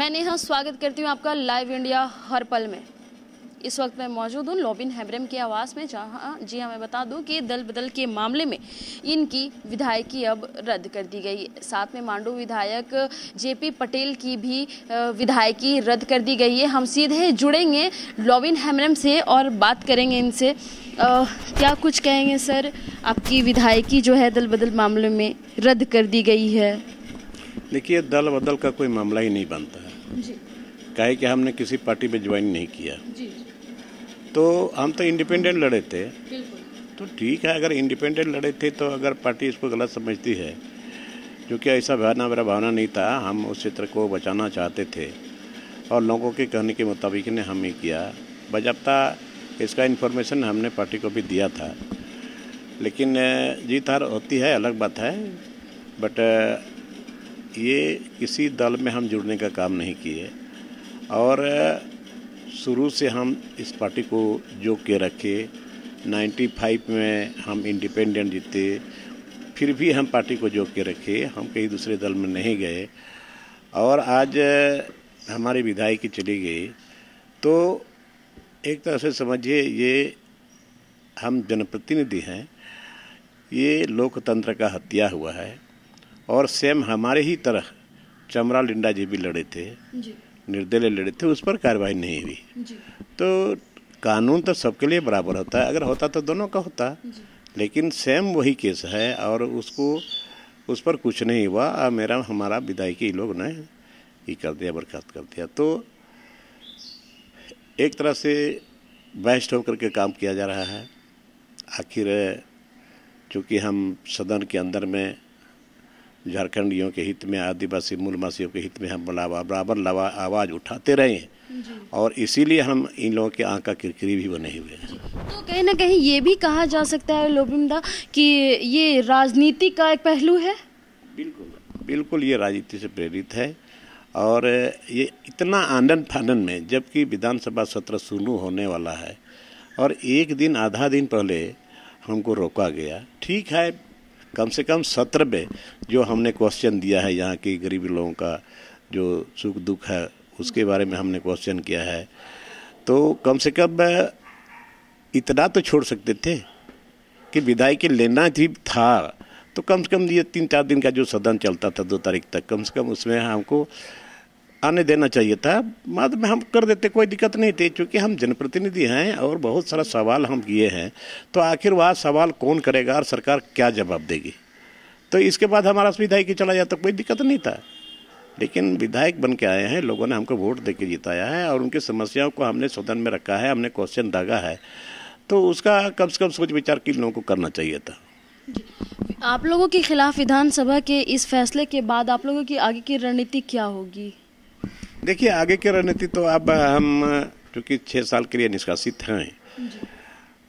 मैं नेहा स्वागत करती हूँ आपका लाइव इंडिया हर पल में इस वक्त मैं मौजूद हूँ लॉबिन हैब्रम की आवाज़ में जहाँ जी हाँ मैं बता दूँ कि दल बदल के मामले में इनकी विधायकी अब रद्द कर दी गई है साथ में मांडू विधायक जेपी पटेल की भी विधायकी रद्द कर दी गई है हम सीधे जुड़ेंगे लॉबिन हैम्रम से और बात करेंगे इनसे क्या कुछ कहेंगे सर आपकी विधायकी जो है दल बदल मामले में रद्द कर दी गई है देखिए दल बदल का कोई मामला ही नहीं बनता है कहे कि हमने किसी पार्टी में ज्वाइन नहीं किया तो हम तो इंडिपेंडेंट लड़े थे तो ठीक है अगर इंडिपेंडेंट लड़े थे तो अगर पार्टी इसको गलत समझती है क्योंकि ऐसा भावना मेरा भावना नहीं था हम उस क्षेत्र को बचाना चाहते थे और लोगों के कहने के मुताबिक ने हम ही किया बजाबता इसका इन्फॉर्मेशन हमने पार्टी को भी दिया था लेकिन जीत हार होती है अलग बात है बट ये किसी दल में हम जुड़ने का काम नहीं किए और शुरू से हम इस पार्टी को जो के रखे 95 में हम इंडिपेंडेंट जीते फिर भी हम पार्टी को जो के रखे हम कहीं दूसरे दल में नहीं गए और आज हमारी विधायक चली गई तो एक तरह से समझिए ये हम जनप्रतिनिधि हैं ये लोकतंत्र का हत्या हुआ है और सेम हमारे ही तरह चमरा लिंडा जी भी लड़े थे निर्दलीय लड़े थे उस पर कार्रवाई नहीं हुई तो कानून तो सबके लिए बराबर होता है अगर होता तो दोनों का होता लेकिन सेम वही केस है और उसको उस पर कुछ नहीं हुआ और मेरा हमारा विधायकी लोग ने ये कर दिया बर्खास्त कर दिया तो एक तरह से बेस्ट होकर के काम किया जा रहा है आखिर चूँकि हम सदन के अंदर में झारखंडियों के हित में आदिवासी मूलवासियों के हित में हम बराबर लवा आवाज़ उठाते रहे हैं और इसीलिए हम इन लोगों के आँख का किरकिरी भी बने हुए हैं तो कहीं ना कहीं ये भी कहा जा सकता है लोबिंदा कि ये राजनीति का एक पहलू है बिल्कुल बिल्कुल ये राजनीति से प्रेरित है और ये इतना आनंद फानन में जबकि विधानसभा सत्र शुरू होने वाला है और एक दिन आधा दिन पहले हमको रोका गया ठीक है कम से कम सत्र में जो हमने क्वेश्चन दिया है यहाँ के गरीब लोगों का जो सुख दुख है उसके बारे में हमने क्वेश्चन किया है तो कम से कम इतना तो छोड़ सकते थे कि विधायक के लेना भी था तो कम से कम ये तीन चार दिन का जो सदन चलता था दो तारीख तक कम से कम उसमें हमको आने देना चाहिए था बाद में हम कर देते कोई दिक्कत नहीं थी क्योंकि हम जनप्रतिनिधि हैं और बहुत सारा सवाल हम किए हैं तो आखिर वह सवाल कौन करेगा और सरकार क्या जवाब देगी तो इसके बाद हमारा विधायक ही चला जाता कोई दिक्कत नहीं था लेकिन विधायक बन के आए हैं लोगों ने हमको वोट दे के जिताया है और उनकी समस्याओं को हमने सदन में रखा है हमने क्वेश्चन दागा है तो उसका कम से कम सोच विचार किन लोगों को करना चाहिए था आप लोगों के खिलाफ विधानसभा के इस फैसले के बाद आप लोगों की आगे की रणनीति क्या होगी देखिए आगे की रणनीति तो अब हम चूंकि छः साल के लिए निष्कासित हैं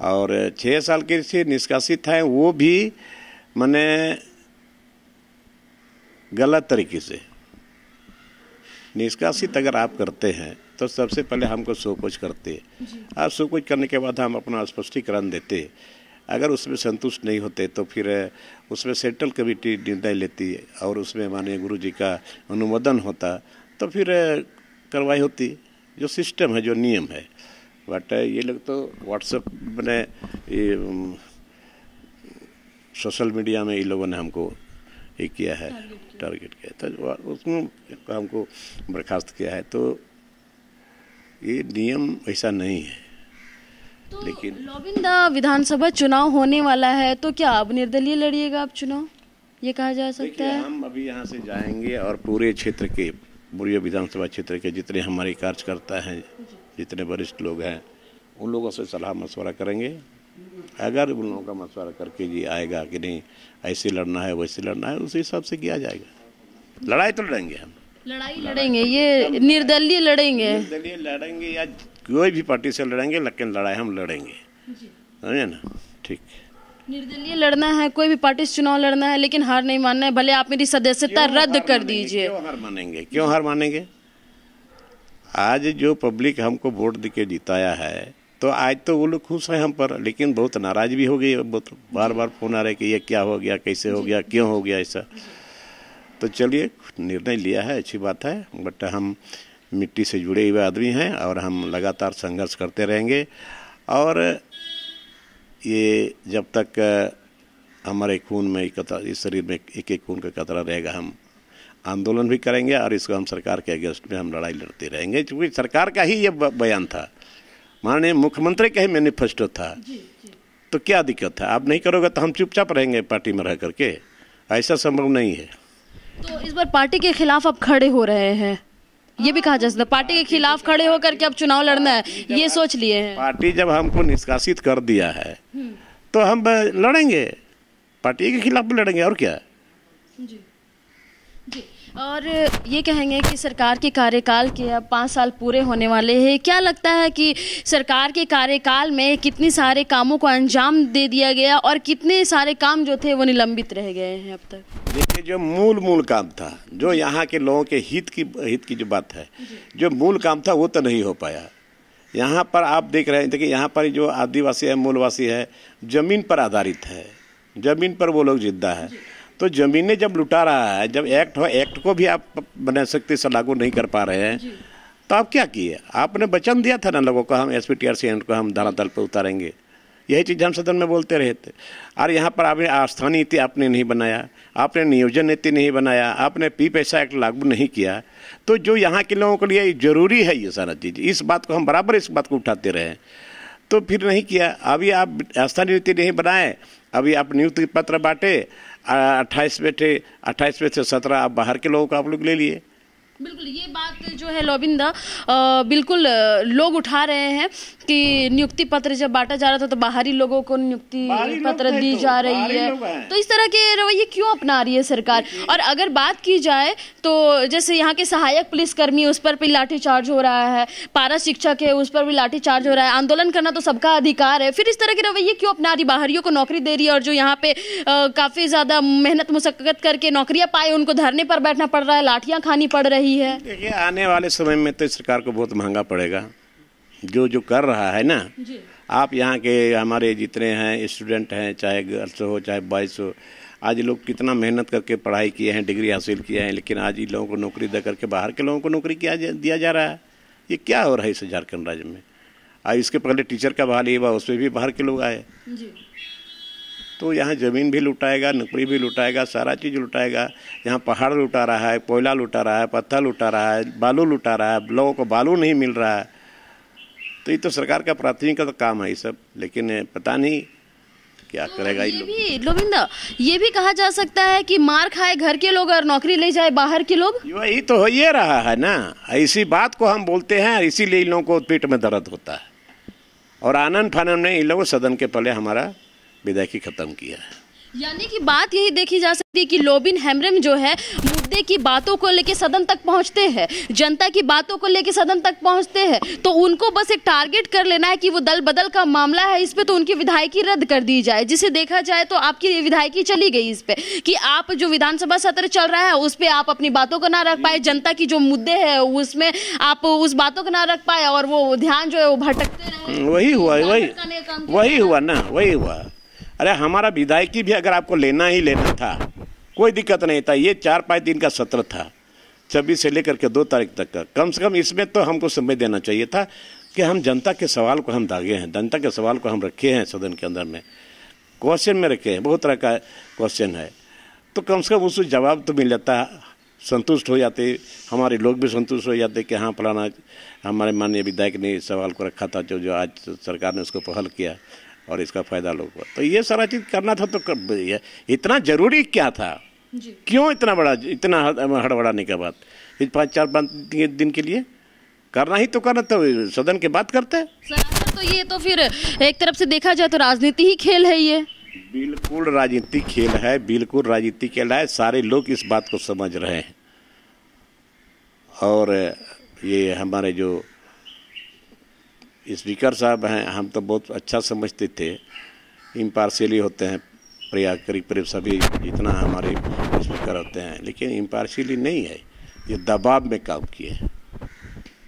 और छः साल के लिए निष्कासित हैं वो भी मैंने गलत तरीके से निष्कासित अगर आप करते हैं तो सबसे पहले हमको सो कुछ करते आप सो कुछ करने के बाद हम अपना स्पष्टीकरण देते अगर उसमें संतुष्ट नहीं होते तो फिर उसमें सेंट्रल कमेटी निर्णय लेती और उसमें माननीय गुरु जी का अनुमोदन होता तो फिर कार्रवाई होती जो सिस्टम है जो नियम है बट ये लोग तो व्हाट्सएप ने सोशल मीडिया में ये लोगों ने हमको ये किया है टारगेट किया तो उसमें हमको बर्खास्त किया है तो ये नियम ऐसा नहीं है तो लेकिन विधानसभा चुनाव होने वाला है तो क्या अब निर्दलीय लड़िएगा आप चुनाव ये कहा जा सकता है हम अभी यहाँ से जाएंगे और पूरे क्षेत्र के बुढ़िया विधानसभा क्षेत्र के जितने हमारे कार्यकर्ता हैं जितने वरिष्ठ लोग हैं उन लोगों से सलाह मशवरा करेंगे अगर उन लोगों का मशवरा करके जी आएगा कि नहीं ऐसे लड़ना है वैसे लड़ना है उसी हिसाब से किया जाएगा लड़ाई तो लड़ेंगे हम लड़ाई लड़ेंगे ये निर्दलीय लड़ेंगे निर्दलीय लड़ेंगे या कोई भी पार्टी से लड़ेंगे लेकिन लड़ाई हम लड़ेंगे समझे ना ठीक निर्दलीय लड़ना है कोई भी पार्टी से चुनाव लड़ना है लेकिन हार नहीं मानना है भले आप मेरी सदस्यता रद्द कर दीजिए क्यों हार मानेंगे क्यों हार मानेंगे आज जो पब्लिक हमको वोट दे के जिताया है तो आज तो वो लोग खुश हैं हम पर लेकिन बहुत नाराज भी हो गई बहुत बार बार फोन आ रहे कि ये क्या हो गया कैसे हो गया क्यों हो गया ऐसा तो चलिए निर्णय लिया है अच्छी बात है बट हम मिट्टी से जुड़े हुए आदमी हैं और हम लगातार संघर्ष करते रहेंगे और ये जब तक हमारे खून में कतरा इस शरीर में एक एक खून का कतरा रहेगा हम आंदोलन भी करेंगे और इसको हम सरकार के अगेंस्ट में हम लड़ाई लड़ते रहेंगे क्योंकि सरकार का ही ये बयान था माननीय मुख्यमंत्री का ही मैनिफेस्टो था तो क्या दिक्कत है आप नहीं करोगे तो हम चुपचाप रहेंगे पार्टी में रह करके ऐसा संभव नहीं है तो इस बार पार्टी के खिलाफ आप खड़े हो रहे हैं ये भी कहा जा सकता है पार्टी के खिलाफ खड़े होकर के अब चुनाव लड़ना है ये सोच लिए हैं पार्टी जब हमको निष्कासित कर दिया है तो हम लड़ेंगे पार्टी के खिलाफ भी लड़ेंगे और क्या जी जी और ये कहेंगे कि सरकार के कार्यकाल के अब पाँच साल पूरे होने वाले हैं क्या लगता है कि सरकार के कार्यकाल में कितने सारे कामों को अंजाम दे दिया गया और कितने सारे काम जो थे वो निलंबित रह गए हैं अब तक देखिए जो मूल मूल काम था जो यहाँ के लोगों के हित की हित की जो बात है जो मूल काम था वो तो नहीं हो पाया यहाँ पर आप देख रहे हैं देखिए यहाँ पर जो आदिवासी है मूलवासी है ज़मीन पर आधारित है ज़मीन पर वो लोग जिद्दा है तो ज़मीनें जब लुटा रहा है जब एक्ट हो एक्ट को भी आप बना सकते से लागू नहीं कर पा रहे हैं तो आप क्या किए आपने वचन दिया था ना लोगों को हम S P T R C को हम धरातल पर उतारेंगे यही चीज़ हम सदन में बोलते रहे थे और यहाँ पर आपने आस्था नीति आपने नहीं बनाया आपने नियोजन नीति नहीं बनाया आपने पी पैसा एक्ट लागू नहीं किया तो जो यहाँ के लोगों के लिए ज़रूरी है ये सारा चीज़ इस बात को हम बराबर इस बात को उठाते रहे तो फिर नहीं किया अभी आप आस्था नीति नहीं बनाए अभी आप नियुक्ति पत्र बांटे अट्ठाईस बैठे अट्ठाईस में से सत्रह आप बाहर के लोगों को आप लोग ले लिए बिल्कुल ये बात जो है लोबिंदा बिल्कुल लोग उठा रहे हैं कि नियुक्ति पत्र जब बांटा जा रहा था तो बाहरी लोगों को नियुक्ति पत्र दी तो, जा रही है तो इस तरह के रवैये क्यों अपना रही है सरकार और अगर बात की जाए तो जैसे यहाँ के सहायक पुलिसकर्मी उस पर भी लाठीचार्ज हो रहा है पारा शिक्षक है उस पर भी लाठीचार्ज हो रहा है आंदोलन करना तो सबका अधिकार है फिर इस तरह के रवैये क्यों अपना रही बाहरियों को नौकरी दे रही है और जो यहाँ पे काफ़ी ज़्यादा मेहनत मुशक्क़त करके नौकरियाँ पाए उनको धरने पर बैठना पड़ रहा है लाठियाँ खानी पड़ रही हुई है देखिए आने वाले समय में तो सरकार को बहुत महंगा पड़ेगा जो जो कर रहा है ना आप यहाँ के हमारे जितने हैं स्टूडेंट हैं चाहे गर्ल्स हो चाहे बॉयज़ हो आज लोग कितना मेहनत करके पढ़ाई किए हैं डिग्री हासिल किए हैं लेकिन आज इन लोगों को नौकरी दे करके बाहर के लोगों को नौकरी किया दिया जा रहा है ये क्या हो रहा है इस झारखंड राज्य में आज इसके पहले टीचर का बहाल हुआ उसमें भी बाहर के लोग आए तो यहाँ ज़मीन भी लुटाएगा नकड़ी भी लुटाएगा सारा चीज़ लुटाएगा यहाँ पहाड़ लुटा रहा है कोयला लुटा रहा है पत्थर लुटा रहा है बालू लुटा रहा है लोगों को बालू नहीं मिल रहा है तो ये तो सरकार का प्राथमिकता का तो काम है ये सब लेकिन पता नहीं क्या करेगा ये भी लोविंदा ये भी कहा जा सकता है कि मार खाए घर के लोग और नौकरी ले जाए बाहर के लोग यही तो हो ये रहा है ना इसी बात को हम बोलते हैं इसीलिए इन लोगों को पेट में दर्द होता है और आनंद फानंद में इन लोगों सदन के पहले हमारा विधायकी खत्म किया है यानी कि बात यही देखी जा सकती है कि लोबिन हेमरम जो है मुद्दे की बातों को लेकर सदन तक पहुंचते हैं जनता की बातों को लेकर सदन तक पहुंचते हैं तो उनको बस एक टारगेट कर लेना है कि वो दल बदल का मामला है इस पर तो उनकी विधायकी रद्द कर दी जाए जिसे देखा जाए तो आपकी विधायकी चली गई इस पर कि आप जो विधानसभा सत्र चल रहा है उस पर आप अपनी बातों को ना रख पाए जनता की जो मुद्दे है उसमें आप उस बातों को ना रख पाए और वो ध्यान जो है वो भटकते वही हुआ वही वही हुआ ना वही हुआ अरे हमारा विधायकी भी अगर आपको लेना ही लेना था कोई दिक्कत नहीं था ये चार पाँच दिन का सत्र था छब्बीस से लेकर के दो तारीख तक का कम से कम इसमें तो हमको समय देना चाहिए था कि हम जनता के सवाल को हम दागे हैं जनता के सवाल को हम रखे हैं सदन के अंदर में क्वेश्चन में रखे हैं बहुत तरह का क्वेश्चन है तो कम से कम उसको जवाब तो मिल जाता संतुष्ट हो जाते हमारे लोग भी संतुष्ट हो जाते कि हाँ फलाना हमारे माननीय विधायक ने सवाल को रखा था जो जो आज सरकार ने उसको पहल किया और इसका फ़ायदा लोग तो ये सारा चीज़ करना था तो कर, इतना ज़रूरी क्या था जी। क्यों इतना बड़ा इतना हड़बड़ाने का बात पाँच चार पाँच दिन के लिए करना ही तो करना तो सदन के बात करते तो ये तो फिर एक तरफ से देखा जाए तो राजनीति ही खेल है ये बिल्कुल राजनीति खेल है बिल्कुल राजनीति खेल है सारे लोग इस बात को समझ रहे हैं और ये हमारे जो स्पीकर साहब हैं हम तो बहुत अच्छा समझते थे इम्पार्शली होते हैं प्रयाग करीब करीब सभी जितना हमारे स्पीकर होते हैं लेकिन इम्पार्शली नहीं है ये दबाव में काम किए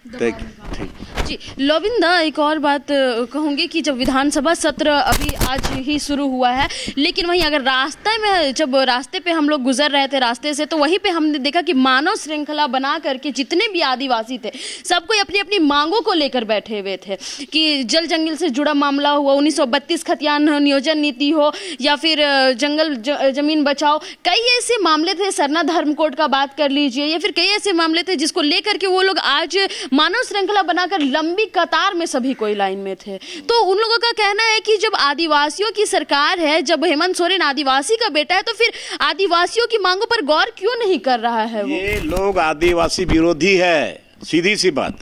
जी लोविंदा एक और बात कहूंगी कि जब विधानसभा सत्र अभी आज ही शुरू हुआ है लेकिन वहीं अगर रास्ते में जब रास्ते पे हम लोग गुजर रहे थे रास्ते से तो वहीं पे हमने देखा कि मानव श्रृंखला बना करके जितने भी आदिवासी थे सबको अपनी अपनी मांगों को लेकर बैठे हुए थे कि जल जंगल से जुड़ा मामला हुआ उन्नीस खतियान नियोजन नीति हो या फिर जंगल ज, जमीन बचाओ कई ऐसे मामले थे सरना धर्म कोड का बात कर लीजिए या फिर कई ऐसे मामले थे जिसको लेकर के वो लोग आज मानव श्रृंखला बनाकर लंबी कतार में सभी कोई लाइन में थे तो उन लोगों का कहना है कि जब आदिवासियों की सरकार है जब हेमंत सोरेन आदिवासी का बेटा है तो फिर आदिवासियों की मांगों पर गौर क्यों नहीं कर रहा है वो? ये लोग आदिवासी विरोधी है सीधी सी बात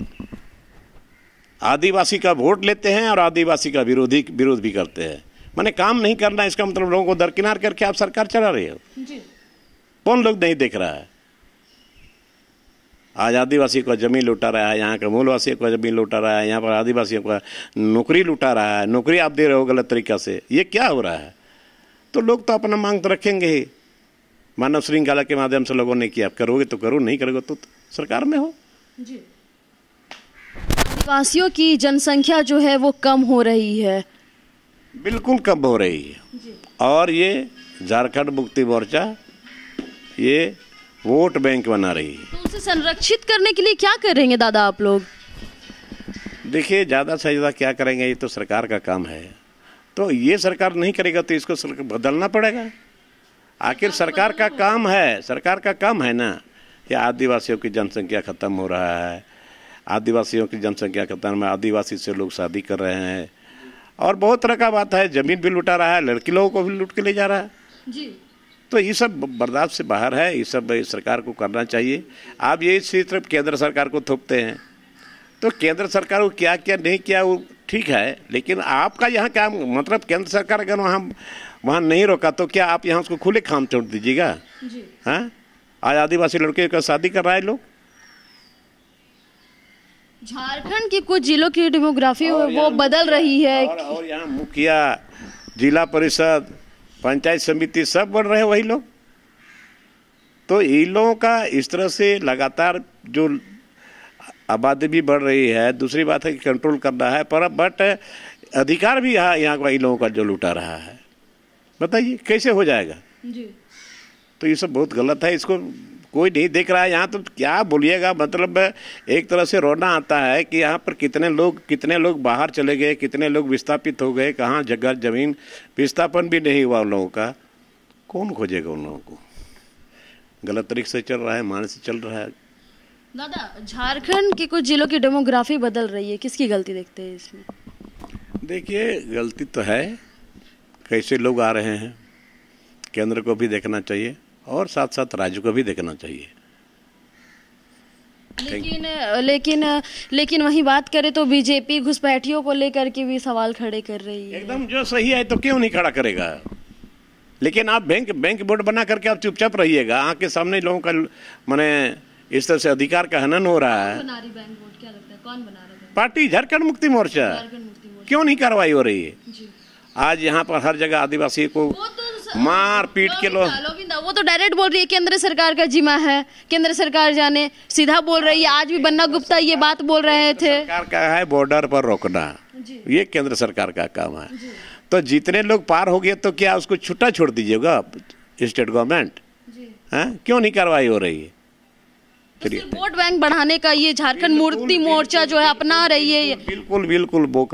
आदिवासी का वोट लेते हैं और आदिवासी का विरोधी विरोध भी करते हैं मैंने काम नहीं करना इसका मतलब लोगों को दरकिनार करके आप सरकार चला रहे हो कौन लोग नहीं देख रहा है आज आदिवासी को ज़मीन लुटा रहा है यहाँ के मूलवासी को ज़मीन लुटा रहा है यहाँ पर आदिवासियों का नौकरी लुटा रहा है नौकरी आप दे रहे हो गलत तरीक़ा से ये क्या हो रहा है तो लोग तो अपना मांग तो रखेंगे ही मानव श्रृंखला के माध्यम से लोगों ने किया आप करोगे तो करो नहीं करोगे तो सरकार में हो आदिवासियों की जनसंख्या जो है वो कम हो रही है बिल्कुल कम हो रही है और ये झारखंड मुक्ति मोर्चा ये वोट बैंक बना रही है तो उसे संरक्षित करने के लिए क्या करेंगे दादा आप लोग देखिए ज़्यादा से ज़्यादा क्या करेंगे ये तो सरकार का काम है तो ये सरकार नहीं करेगा तो इसको बदलना पड़ेगा आखिर सरकार का काम है सरकार का काम है ना कि आदिवासियों की जनसंख्या खत्म हो रहा है आदिवासियों की जनसंख्या खत्म है आदिवासी से लोग शादी कर रहे हैं और बहुत तरह का बात है जमीन भी लुटा रहा है लड़की लोगों को भी लूट के ले जा रहा है जी तो ये सब बर्दाश्त से बाहर है ये सब सरकार को करना चाहिए आप ये सिर्फ केंद्र सरकार को थोपते हैं तो केंद्र सरकार को क्या क्या नहीं किया वो ठीक है लेकिन आपका यहाँ क्या मतलब केंद्र सरकार अगर वहाँ वहाँ नहीं रोका तो क्या आप यहाँ उसको खुले खाम छोड़ दीजिएगा हाँ आज आदिवासी लड़के का शादी कर रहा है लोग झारखंड के कुछ जिलों की डेमोग्राफी वो बदल रही है और, और यहाँ मुखिया जिला परिषद पंचायत समिति सब बन रहे वही लोग तो ये लोगों का इस तरह से लगातार जो आबादी भी बढ़ रही है दूसरी बात है कि कंट्रोल करना है पर बट अधिकार भी यहाँ यहाँ का इन लोगों का जो लुटा रहा है बताइए कैसे हो जाएगा जी तो ये सब बहुत गलत है इसको कोई नहीं देख रहा है यहाँ तो क्या बोलिएगा मतलब एक तरह से रोना आता है कि यहाँ पर कितने लोग कितने लोग बाहर चले गए कितने लोग विस्थापित हो गए कहाँ जगह जमीन विस्थापन भी नहीं हुआ उन लोगों का कौन खोजेगा उन लोगों को गलत तरीके से चल रहा है मान से चल रहा है दादा झारखंड के कुछ जिलों की डेमोग्राफी बदल रही है किसकी गलती देखते हैं इसमें देखिए गलती तो है कैसे लोग आ रहे हैं केंद्र को भी देखना चाहिए और साथ साथ राज्य को भी देखना चाहिए लेकिन लेकिन लेकिन वही बात करें तो बीजेपी घुसपैठियों को लेकर के भी सवाल खड़े कर रही है एकदम जो सही है तो क्यों नहीं खड़ा करेगा लेकिन आप बैंक बैंक बोर्ड बना करके आप चुपचाप रहिएगा आपके सामने लोगों का मैंने इस तरह से अधिकार का हनन हो रहा है, है? पार्टी झारखंड मुक्ति मोर्चा क्यों नहीं कार्रवाई हो रही है आज यहाँ पर हर जगह आदिवासी को तो मार पीट के लोग वो तो डायरेक्ट बोल रही है केंद्र सरकार का जिम्मा है केंद्र सरकार जाने सीधा बोल रही है आज भी बन्ना गुप्ता ये बात बोल रहे थे सरकार का है बॉर्डर पर रोकना ये केंद्र सरकार का काम है तो जितने लोग पार हो गए तो क्या उसको छुट्टा छोड़ दीजिएगा स्टेट गवर्नमेंट है हाँ? क्यों नहीं कार्रवाई हो रही है तो वोट बैंक बढ़ाने का ये झारखंड मूर्ति मोर्चा जो है अपना रही है बिल्कुल बिल्कुल वोट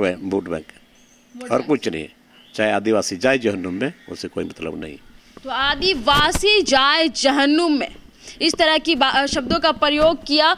बैंक और कुछ नहीं चाहे आदिवासी जाए जहनुम में उसे कोई मतलब नहीं तो आदिवासी जाए जहनुम में इस तरह की शब्दों का प्रयोग किया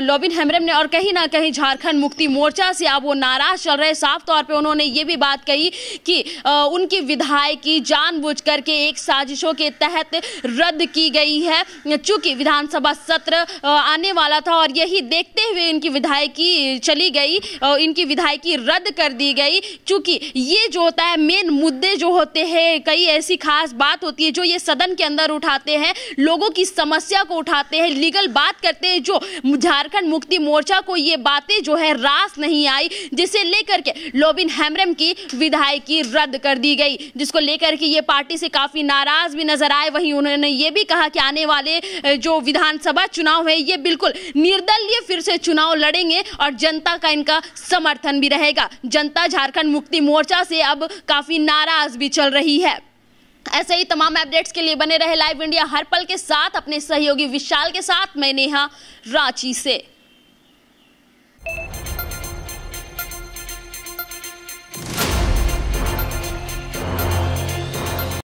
लॉबिन हेमरम ने और कहीं ना कहीं झारखंड मुक्ति मोर्चा से अब वो नाराज चल रहे साफ तौर पे उन्होंने ये भी बात कही कि आ, उनकी विधायकी जानबूझ करके एक साजिशों के तहत रद्द की गई है चूंकि विधानसभा सत्र आने वाला था और यही देखते हुए इनकी विधायकी चली गई इनकी विधायकी रद्द कर दी गई चूंकि ये जो होता है मेन मुद्दे जो होते हैं कई ऐसी खास बात होती है जो ये सदन के अंदर उठाते हैं लोगों की समस्या समस्या को उठाते हैं लीगल बात करते हैं जो झारखंड मुक्ति मोर्चा को ये बातें जो है रास नहीं आई जिसे लेकर के लोबिन हेमरम की विधायकी रद्द कर दी गई जिसको लेकर के ये पार्टी से काफ़ी नाराज़ भी नजर आए वहीं उन्होंने ये भी कहा कि आने वाले जो विधानसभा चुनाव है ये बिल्कुल निर्दलीय फिर से चुनाव लड़ेंगे और जनता का इनका समर्थन भी रहेगा जनता झारखंड मुक्ति मोर्चा से अब काफ़ी नाराज़ भी चल रही है ऐसे ही तमाम अपडेट्स के लिए बने रहे लाइव इंडिया हर पल के साथ अपने सहयोगी विशाल के साथ मैं नेहा रांची से